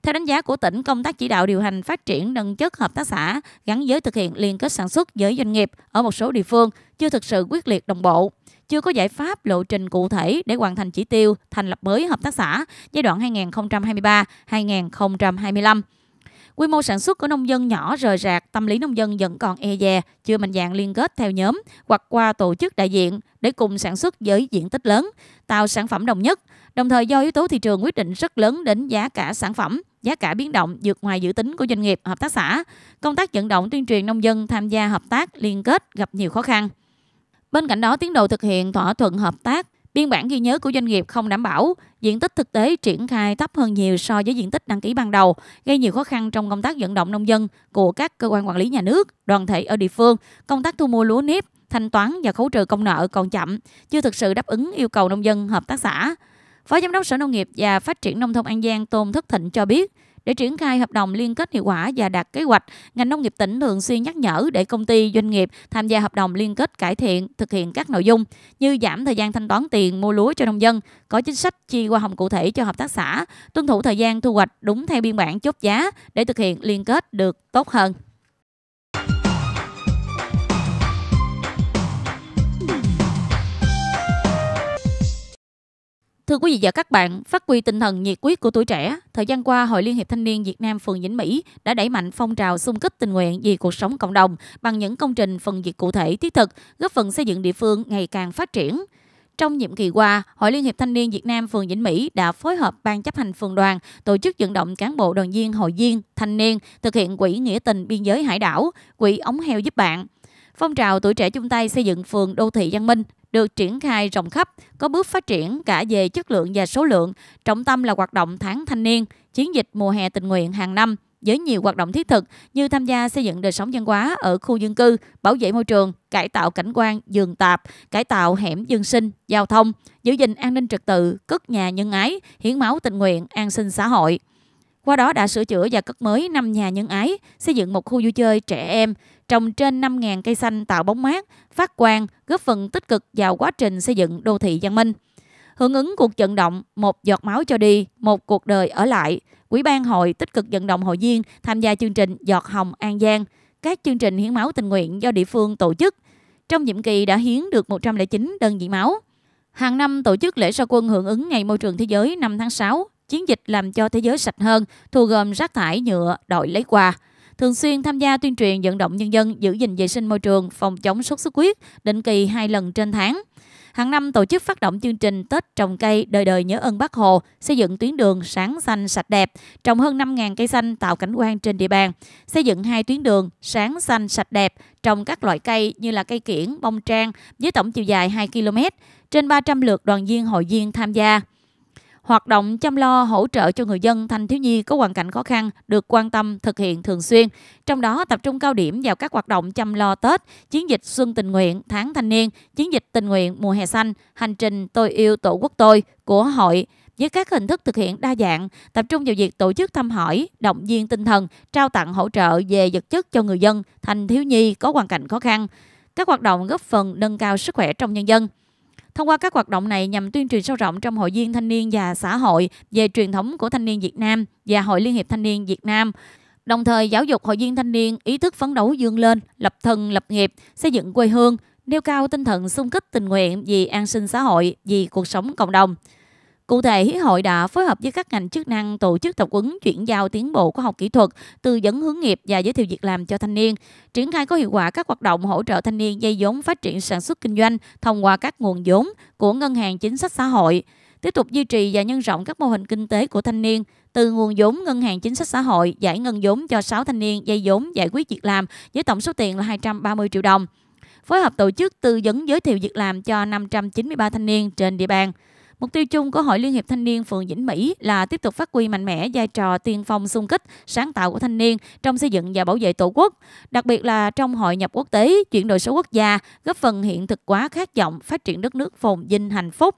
Theo đánh giá của tỉnh, công tác chỉ đạo điều hành phát triển nâng chất hợp tác xã gắn với thực hiện liên kết sản xuất với doanh nghiệp ở một số địa phương chưa thực sự quyết liệt đồng bộ, chưa có giải pháp lộ trình cụ thể để hoàn thành chỉ tiêu thành lập mới hợp tác xã giai đoạn 2023-2025. Quy mô sản xuất của nông dân nhỏ rời rạc, tâm lý nông dân vẫn còn e dè, chưa mạnh dạng liên kết theo nhóm hoặc qua tổ chức đại diện để cùng sản xuất với diện tích lớn, tạo sản phẩm đồng nhất. Đồng thời do yếu tố thị trường quyết định rất lớn đến giá cả sản phẩm, giá cả biến động vượt ngoài dự tính của doanh nghiệp, hợp tác xã. Công tác vận động tuyên truyền nông dân tham gia hợp tác liên kết gặp nhiều khó khăn. Bên cạnh đó, tiến độ thực hiện thỏa thuận hợp tác Biên bản ghi nhớ của doanh nghiệp không đảm bảo, diện tích thực tế triển khai thấp hơn nhiều so với diện tích đăng ký ban đầu, gây nhiều khó khăn trong công tác vận động nông dân của các cơ quan quản lý nhà nước, đoàn thể ở địa phương, công tác thu mua lúa nếp, thanh toán và khấu trừ công nợ còn chậm, chưa thực sự đáp ứng yêu cầu nông dân hợp tác xã. Phó Giám đốc Sở Nông nghiệp và Phát triển Nông thôn An Giang Tôn Thất Thịnh cho biết, để triển khai hợp đồng liên kết hiệu quả và đạt kế hoạch, ngành nông nghiệp tỉnh thường xuyên nhắc nhở để công ty doanh nghiệp tham gia hợp đồng liên kết cải thiện, thực hiện các nội dung như giảm thời gian thanh toán tiền mua lúa cho nông dân, có chính sách chi qua hồng cụ thể cho hợp tác xã, tuân thủ thời gian thu hoạch đúng theo biên bản chốt giá để thực hiện liên kết được tốt hơn. Thưa quý vị và các bạn, phát huy tinh thần nhiệt huyết của tuổi trẻ, thời gian qua Hội Liên hiệp Thanh niên Việt Nam phường Vĩnh Mỹ đã đẩy mạnh phong trào xung kích tình nguyện vì cuộc sống cộng đồng bằng những công trình phần việc cụ thể thiết thực, góp phần xây dựng địa phương ngày càng phát triển. Trong nhiệm kỳ qua, Hội Liên hiệp Thanh niên Việt Nam phường Vĩnh Mỹ đã phối hợp Ban chấp hành phường đoàn tổ chức vận động cán bộ đoàn viên, hội viên, thanh niên thực hiện quỹ nghĩa tình biên giới hải đảo, quỹ ống heo giúp bạn, phong trào tuổi trẻ chung tay xây dựng phường đô thị văn minh được triển khai rộng khắp, có bước phát triển cả về chất lượng và số lượng, trọng tâm là hoạt động tháng thanh niên, chiến dịch mùa hè tình nguyện hàng năm với nhiều hoạt động thiết thực như tham gia xây dựng đời sống văn hóa ở khu dân cư, bảo vệ môi trường, cải tạo cảnh quan, giường tạp, cải tạo hẻm dân sinh, giao thông, giữ gìn an ninh trật tự, cất nhà nhân ái, hiến máu tình nguyện, an sinh xã hội. Qua đó đã sửa chữa và cất mới 5 nhà nhân ái, xây dựng một khu vui chơi trẻ em, trồng trên 5.000 cây xanh tạo bóng mát, phát quang, góp phần tích cực vào quá trình xây dựng đô thị văn minh. Hưởng ứng cuộc vận động Một giọt máu cho đi, một cuộc đời ở lại, Quỹ ban hội tích cực vận động hội viên tham gia chương trình Giọt hồng An Giang, các chương trình hiến máu tình nguyện do địa phương tổ chức. Trong nhiệm kỳ đã hiến được 109 đơn vị máu. Hàng năm tổ chức lễ ra quân hưởng ứng Ngày Môi trường Thế giới 5 tháng 6, chiến dịch làm cho thế giới sạch hơn, thu gom rác thải nhựa, đội lấy quà thường xuyên tham gia tuyên truyền vận động nhân dân giữ gìn vệ sinh môi trường, phòng chống sốt xuất huyết định kỳ hai lần trên tháng. Hàng năm tổ chức phát động chương trình Tết trồng cây đời đời nhớ ơn Bác Hồ, xây dựng tuyến đường sáng xanh sạch đẹp, trồng hơn 5.000 cây xanh tạo cảnh quan trên địa bàn, xây dựng hai tuyến đường sáng xanh sạch đẹp, trồng các loại cây như là cây kiển, bông trang với tổng chiều dài 2 km, trên 300 lượt đoàn viên hội viên tham gia. Hoạt động chăm lo hỗ trợ cho người dân thanh thiếu nhi có hoàn cảnh khó khăn được quan tâm thực hiện thường xuyên, trong đó tập trung cao điểm vào các hoạt động chăm lo Tết, chiến dịch Xuân tình nguyện, tháng thanh niên, chiến dịch tình nguyện mùa hè xanh, hành trình tôi yêu tổ quốc tôi của hội với các hình thức thực hiện đa dạng, tập trung vào việc tổ chức thăm hỏi, động viên tinh thần, trao tặng hỗ trợ về vật chất cho người dân, thành thiếu nhi có hoàn cảnh khó khăn. Các hoạt động góp phần nâng cao sức khỏe trong nhân dân. Thông qua các hoạt động này nhằm tuyên truyền sâu rộng trong hội viên thanh niên và xã hội về truyền thống của thanh niên Việt Nam và Hội Liên hiệp Thanh niên Việt Nam, đồng thời giáo dục hội viên thanh niên ý thức phấn đấu dương lên, lập thân lập nghiệp, xây dựng quê hương, nêu cao tinh thần sung kích tình nguyện vì an sinh xã hội, vì cuộc sống cộng đồng. Cụ thể, Hiến hội đã phối hợp với các ngành chức năng tổ chức tập huấn chuyển giao tiến bộ khoa học kỹ thuật, tư vấn hướng nghiệp và giới thiệu việc làm cho thanh niên, triển khai có hiệu quả các hoạt động hỗ trợ thanh niên dây vốn phát triển sản xuất kinh doanh thông qua các nguồn vốn của ngân hàng chính sách xã hội tiếp tục duy trì và nhân rộng các mô hình kinh tế của thanh niên từ nguồn vốn ngân hàng chính sách xã hội giải ngân vốn cho 6 thanh niên dây vốn giải quyết việc làm với tổng số tiền là 230 triệu đồng phối hợp tổ chức tư vấn giới thiệu việc làm cho 593 thanh niên trên địa bàn Mục tiêu chung của Hội Liên hiệp Thanh niên phường Vĩnh Mỹ là tiếp tục phát huy mạnh mẽ vai trò tiên phong xung kích, sáng tạo của thanh niên trong xây dựng và bảo vệ Tổ quốc, đặc biệt là trong hội nhập quốc tế, chuyển đổi số quốc gia, góp phần hiện thực hóa khát vọng phát triển đất nước phồn vinh hạnh phúc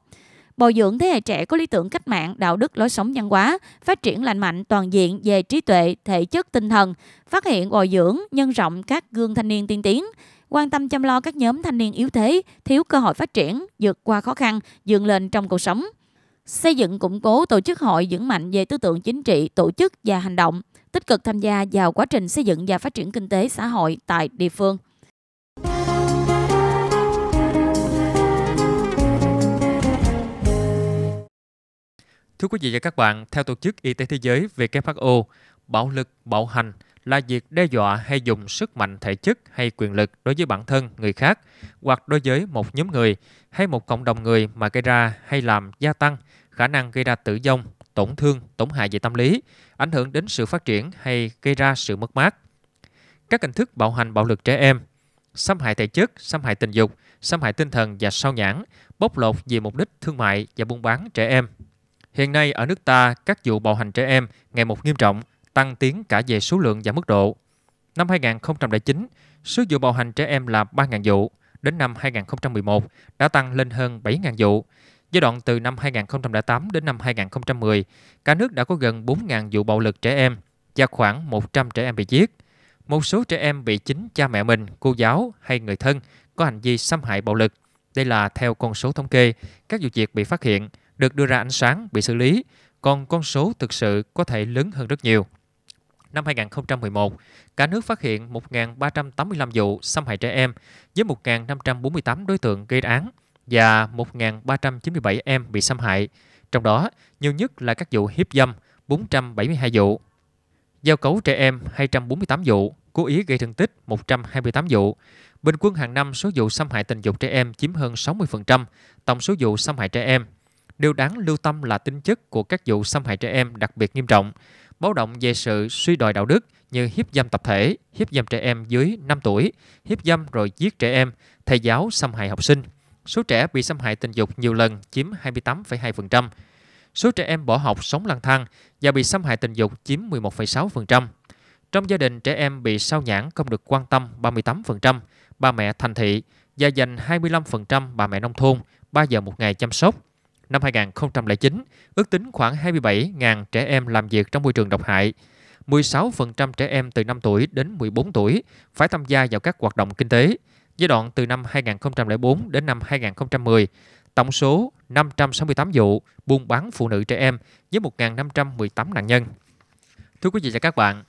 bồi dưỡng thế hệ trẻ có lý tưởng cách mạng, đạo đức, lối sống văn hóa, phát triển lành mạnh toàn diện về trí tuệ, thể chất, tinh thần, phát hiện bồi dưỡng, nhân rộng các gương thanh niên tiên tiến, quan tâm chăm lo các nhóm thanh niên yếu thế, thiếu cơ hội phát triển, vượt qua khó khăn, dựng lên trong cuộc sống. Xây dựng củng cố tổ chức hội vững mạnh về tư tưởng chính trị, tổ chức và hành động, tích cực tham gia vào quá trình xây dựng và phát triển kinh tế xã hội tại địa phương. Thưa quý vị và các bạn, theo Tổ chức Y tế Thế giới WHO, bạo lực, bạo hành là việc đe dọa hay dùng sức mạnh thể chất hay quyền lực đối với bản thân người khác hoặc đối với một nhóm người hay một cộng đồng người mà gây ra hay làm gia tăng khả năng gây ra tử vong, tổn thương, tổn hại về tâm lý, ảnh hưởng đến sự phát triển hay gây ra sự mất mát. Các hình thức bạo hành bạo lực trẻ em, xâm hại thể chất, xâm hại tình dục, xâm hại tinh thần và sao nhãn, bóc lột vì mục đích thương mại và buôn bán trẻ em. Hiện nay ở nước ta, các vụ bạo hành trẻ em ngày một nghiêm trọng – tăng tiến cả về số lượng và mức độ. Năm 2009, số vụ bạo hành trẻ em là 3.000 vụ, đến năm 2011 đã tăng lên hơn 7.000 vụ. Giai đoạn từ năm 2008 đến năm 2010, cả nước đã có gần 4.000 vụ bạo lực trẻ em và khoảng 100 trẻ em bị giết. Một số trẻ em bị chính cha mẹ mình, cô giáo hay người thân có hành vi xâm hại bạo lực. Đây là theo con số thống kê, các vụ việc bị phát hiện, được đưa ra ánh sáng, bị xử lý, còn con số thực sự có thể lớn hơn rất nhiều năm 2011, cả nước phát hiện 1.385 vụ xâm hại trẻ em với 1.548 đối tượng gây án và 1.397 em bị xâm hại, trong đó nhiều nhất là các vụ hiếp dâm 472 vụ, giao cấu trẻ em 248 vụ, cố ý gây thương tích 128 vụ. Bình quân hàng năm số vụ xâm hại tình dục trẻ em chiếm hơn 60% tổng số vụ xâm hại trẻ em. Điều đáng lưu tâm là tính chất của các vụ xâm hại trẻ em đặc biệt nghiêm trọng, báo động về sự suy đồi đạo đức như hiếp dâm tập thể, hiếp dâm trẻ em dưới 5 tuổi, hiếp dâm rồi giết trẻ em, thầy giáo xâm hại học sinh. Số trẻ bị xâm hại tình dục nhiều lần chiếm 28,2%. Số trẻ em bỏ học sống lang thang và bị xâm hại tình dục chiếm 11,6%. Trong gia đình, trẻ em bị sao nhãn không được quan tâm 38%, bà mẹ thành thị và dành 25% bà mẹ nông thôn 3 giờ một ngày chăm sóc năm 2009, ước tính khoảng 27.000 trẻ em làm việc trong môi trường độc hại. 16% trẻ em từ 5 tuổi đến 14 tuổi phải tham gia vào các hoạt động kinh tế. Giai đoạn từ năm 2004 đến năm 2010, tổng số 568 vụ buôn bán phụ nữ trẻ em với 1.518 nạn nhân. Thưa quý vị và các bạn,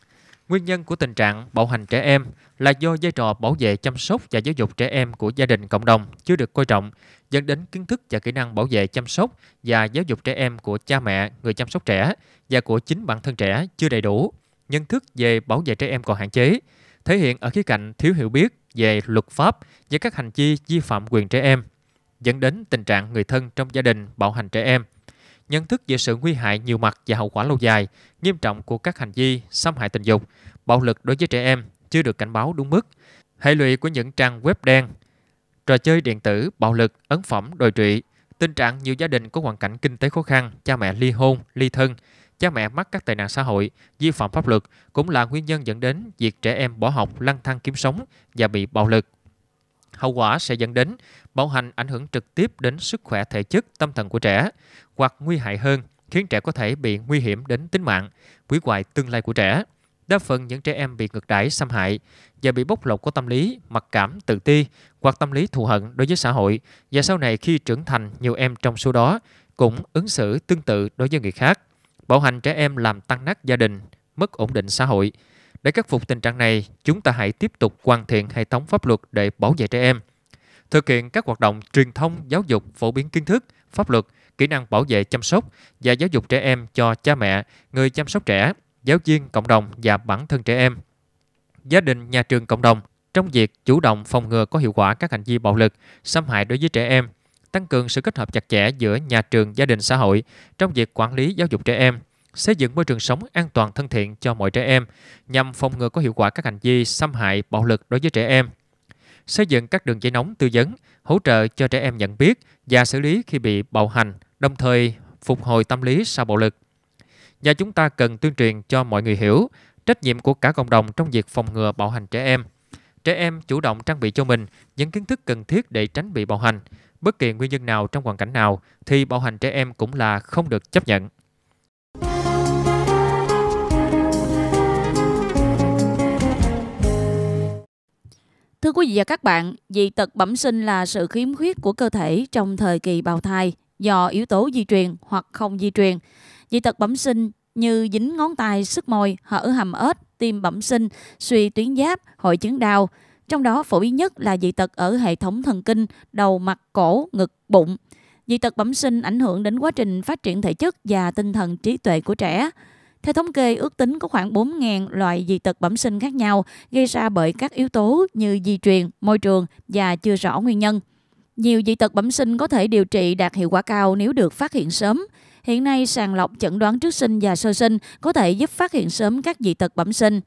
Nguyên nhân của tình trạng bạo hành trẻ em là do vai trò bảo vệ chăm sóc và giáo dục trẻ em của gia đình cộng đồng chưa được coi trọng, dẫn đến kiến thức và kỹ năng bảo vệ chăm sóc và giáo dục trẻ em của cha mẹ, người chăm sóc trẻ và của chính bản thân trẻ chưa đầy đủ, nhận thức về bảo vệ trẻ em còn hạn chế, thể hiện ở khía cạnh thiếu hiểu biết về luật pháp và các hành vi vi phạm quyền trẻ em, dẫn đến tình trạng người thân trong gia đình bạo hành trẻ em nhận thức về sự nguy hại nhiều mặt và hậu quả lâu dài, nghiêm trọng của các hành vi xâm hại tình dục, bạo lực đối với trẻ em chưa được cảnh báo đúng mức. Hệ lụy của những trang web đen, trò chơi điện tử, bạo lực, ấn phẩm, đồi trụy, tình trạng nhiều gia đình có hoàn cảnh kinh tế khó khăn, cha mẹ ly hôn, ly thân, cha mẹ mắc các tệ nạn xã hội, vi phạm pháp luật cũng là nguyên nhân dẫn đến việc trẻ em bỏ học, lăng thang kiếm sống và bị bạo lực. Hậu quả sẽ dẫn đến bạo hành ảnh hưởng trực tiếp đến sức khỏe thể chất, tâm thần của trẻ hoặc nguy hại hơn khiến trẻ có thể bị nguy hiểm đến tính mạng, hủy hoại tương lai của trẻ. Đa phần những trẻ em bị ngược đãi, xâm hại và bị bóc lột có tâm lý mặc cảm, tự ti hoặc tâm lý thù hận đối với xã hội và sau này khi trưởng thành nhiều em trong số đó cũng ứng xử tương tự đối với người khác. Bạo hành trẻ em làm tăng nát gia đình, mất ổn định xã hội, để khắc phục tình trạng này, chúng ta hãy tiếp tục hoàn thiện hệ thống pháp luật để bảo vệ trẻ em, thực hiện các hoạt động truyền thông, giáo dục, phổ biến kiến thức, pháp luật, kỹ năng bảo vệ chăm sóc và giáo dục trẻ em cho cha mẹ, người chăm sóc trẻ, giáo viên cộng đồng và bản thân trẻ em. Gia đình, nhà trường cộng đồng trong việc chủ động phòng ngừa có hiệu quả các hành vi bạo lực, xâm hại đối với trẻ em, tăng cường sự kết hợp chặt chẽ giữa nhà trường, gia đình, xã hội trong việc quản lý giáo dục trẻ em – xây dựng môi trường sống an toàn thân thiện cho mọi trẻ em nhằm phòng ngừa có hiệu quả các hành vi xâm hại bạo lực đối với trẻ em xây dựng các đường dây nóng tư vấn hỗ trợ cho trẻ em nhận biết và xử lý khi bị bạo hành đồng thời phục hồi tâm lý sau bạo lực và chúng ta cần tuyên truyền cho mọi người hiểu trách nhiệm của cả cộng đồng trong việc phòng ngừa bạo hành trẻ em trẻ em chủ động trang bị cho mình những kiến thức cần thiết để tránh bị bạo hành bất kỳ nguyên nhân nào trong hoàn cảnh nào thì bạo hành trẻ em cũng là không được chấp nhận Thưa quý vị và các bạn, dị tật bẩm sinh là sự khiếm khuyết của cơ thể trong thời kỳ bào thai do yếu tố di truyền hoặc không di truyền. Dị tật bẩm sinh như dính ngón tay, sức môi, hở hàm ếch, tim bẩm sinh, suy tuyến giáp, hội chứng đau. Trong đó phổ biến nhất là dị tật ở hệ thống thần kinh, đầu, mặt, cổ, ngực, bụng. Dị tật bẩm sinh ảnh hưởng đến quá trình phát triển thể chất và tinh thần trí tuệ của trẻ. Theo thống kê, ước tính có khoảng 4.000 loại dị tật bẩm sinh khác nhau gây ra bởi các yếu tố như di truyền, môi trường và chưa rõ nguyên nhân. Nhiều dị tật bẩm sinh có thể điều trị đạt hiệu quả cao nếu được phát hiện sớm. Hiện nay, sàng lọc chẩn đoán trước sinh và sơ sinh có thể giúp phát hiện sớm các dị tật bẩm sinh.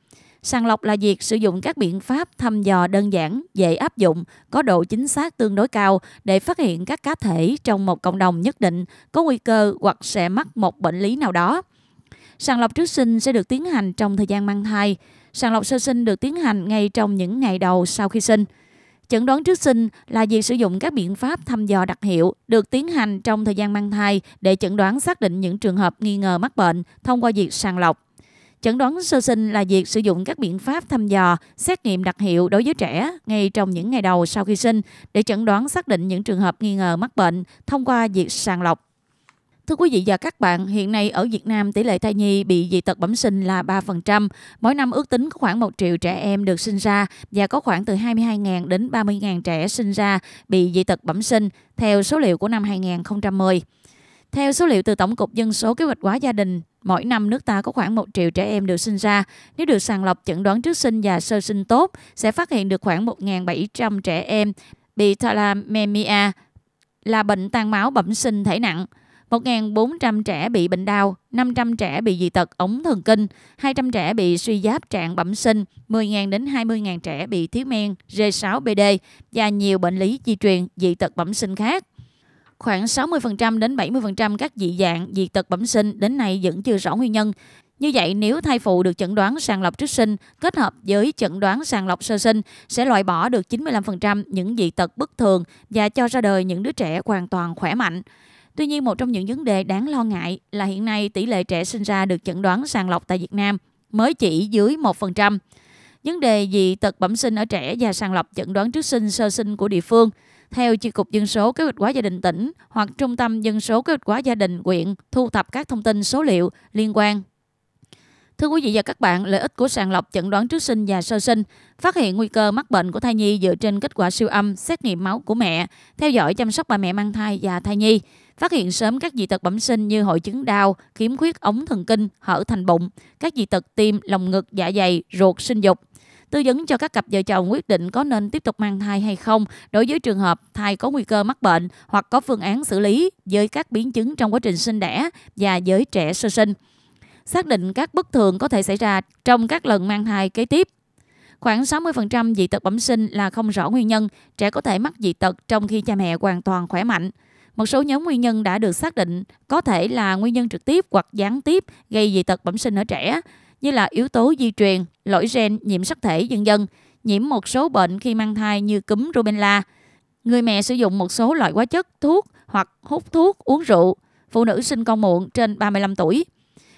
Sàng lọc là việc sử dụng các biện pháp thăm dò đơn giản, dễ áp dụng, có độ chính xác tương đối cao để phát hiện các cá thể trong một cộng đồng nhất định có nguy cơ hoặc sẽ mắc một bệnh lý nào đó. Sàng lọc trước sinh sẽ được tiến hành trong thời gian mang thai. Sàng lọc sơ sinh được tiến hành ngay trong những ngày đầu sau khi sinh. Chẩn đoán trước sinh là việc sử dụng các biện pháp thăm dò đặc hiệu được tiến hành trong thời gian mang thai để chẩn đoán xác định những trường hợp nghi ngờ mắc bệnh thông qua việc sàng lọc. Chẩn đoán sơ sinh là việc sử dụng các biện pháp thăm dò, xét nghiệm đặc hiệu đối với trẻ ngay trong những ngày đầu sau khi sinh để chẩn đoán xác định những trường hợp nghi ngờ mắc bệnh thông qua việc sàng lọc. Thưa quý vị và các bạn, hiện nay ở Việt Nam tỷ lệ thai nhi bị dị tật bẩm sinh là 3%. Mỗi năm ước tính có khoảng 1 triệu trẻ em được sinh ra và có khoảng từ 22.000 đến 30.000 trẻ sinh ra bị dị tật bẩm sinh theo số liệu của năm 2010. Theo số liệu từ Tổng cục Dân số Kế hoạch hóa gia đình, mỗi năm nước ta có khoảng 1 triệu trẻ em được sinh ra. Nếu được sàng lọc chẩn đoán trước sinh và sơ sinh tốt, sẽ phát hiện được khoảng 1.700 trẻ em bị thalamemia là bệnh tan máu bẩm sinh thể nặng. 1.400 trẻ bị bệnh đau, 500 trẻ bị dị tật ống thần kinh, 200 trẻ bị suy giáp trạng bẩm sinh, 10.000 đến 20.000 trẻ bị thiếu men g 6 bd và nhiều bệnh lý di truyền dị tật bẩm sinh khác. Khoảng 60% đến 70% các dị dạng dị tật bẩm sinh đến nay vẫn chưa rõ nguyên nhân. Như vậy, nếu thai phụ được chẩn đoán sàng lọc trước sinh kết hợp với chẩn đoán sàng lọc sơ sinh sẽ loại bỏ được 95% những dị tật bất thường và cho ra đời những đứa trẻ hoàn toàn khỏe mạnh. Tuy nhiên, một trong những vấn đề đáng lo ngại là hiện nay tỷ lệ trẻ sinh ra được chẩn đoán sàng lọc tại Việt Nam mới chỉ dưới 1%. Vấn đề vì tật bẩm sinh ở trẻ và sàng lọc chẩn đoán trước sinh sơ sinh của địa phương theo Chi cục Dân số Kế hoạch hóa gia đình tỉnh hoặc Trung tâm Dân số Kế hoạch hóa gia đình quyện thu thập các thông tin số liệu liên quan Thưa quý vị và các bạn, lợi ích của sàng lọc chẩn đoán trước sinh và sơ sinh, phát hiện nguy cơ mắc bệnh của thai nhi dựa trên kết quả siêu âm, xét nghiệm máu của mẹ, theo dõi chăm sóc bà mẹ mang thai và thai nhi, phát hiện sớm các dị tật bẩm sinh như hội chứng đau, khiếm khuyết ống thần kinh, hở thành bụng, các dị tật tim, lồng ngực, dạ dày, ruột, sinh dục tư vấn cho các cặp vợ chồng quyết định có nên tiếp tục mang thai hay không đối với trường hợp thai có nguy cơ mắc bệnh hoặc có phương án xử lý với các biến chứng trong quá trình sinh đẻ và giới trẻ sơ sinh xác định các bất thường có thể xảy ra trong các lần mang thai kế tiếp. Khoảng 60% dị tật bẩm sinh là không rõ nguyên nhân, trẻ có thể mắc dị tật trong khi cha mẹ hoàn toàn khỏe mạnh. Một số nhóm nguyên nhân đã được xác định có thể là nguyên nhân trực tiếp hoặc gián tiếp gây dị tật bẩm sinh ở trẻ, như là yếu tố di truyền, lỗi gen, nhiễm sắc thể dân dân, nhiễm một số bệnh khi mang thai như cúm rubella. Người mẹ sử dụng một số loại hóa chất, thuốc hoặc hút thuốc, uống rượu. Phụ nữ sinh con muộn trên 35 tuổi.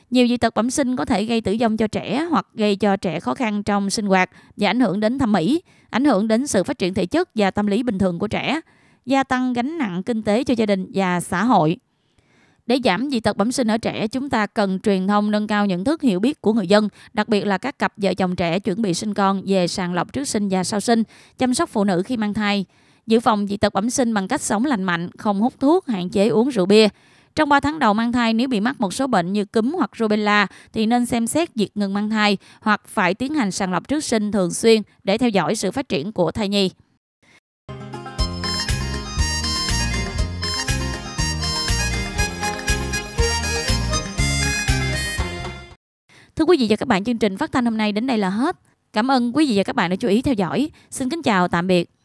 Nhiều dị tật bẩm sinh có thể gây tử vong cho trẻ hoặc gây cho trẻ khó khăn trong sinh hoạt và ảnh hưởng đến thẩm mỹ, ảnh hưởng đến sự phát triển thể chất và tâm lý bình thường của trẻ, gia tăng gánh nặng kinh tế cho gia đình và xã hội. Để giảm dị tật bẩm sinh ở trẻ, chúng ta cần truyền thông nâng cao nhận thức hiểu biết của người dân, đặc biệt là các cặp vợ chồng trẻ chuẩn bị sinh con về sàng lọc trước sinh và sau sinh, chăm sóc phụ nữ khi mang thai, dự phòng dị tật bẩm sinh bằng cách sống lành mạnh, không hút thuốc, hạn chế uống rượu bia. Trong 3 tháng đầu mang thai, nếu bị mắc một số bệnh như cúm hoặc rubella thì nên xem xét việc ngừng mang thai hoặc phải tiến hành sàng lọc trước sinh thường xuyên để theo dõi sự phát triển của thai nhi. Thưa quý vị và các bạn, chương trình phát thanh hôm nay đến đây là hết. Cảm ơn quý vị và các bạn đã chú ý theo dõi. Xin kính chào tạm biệt.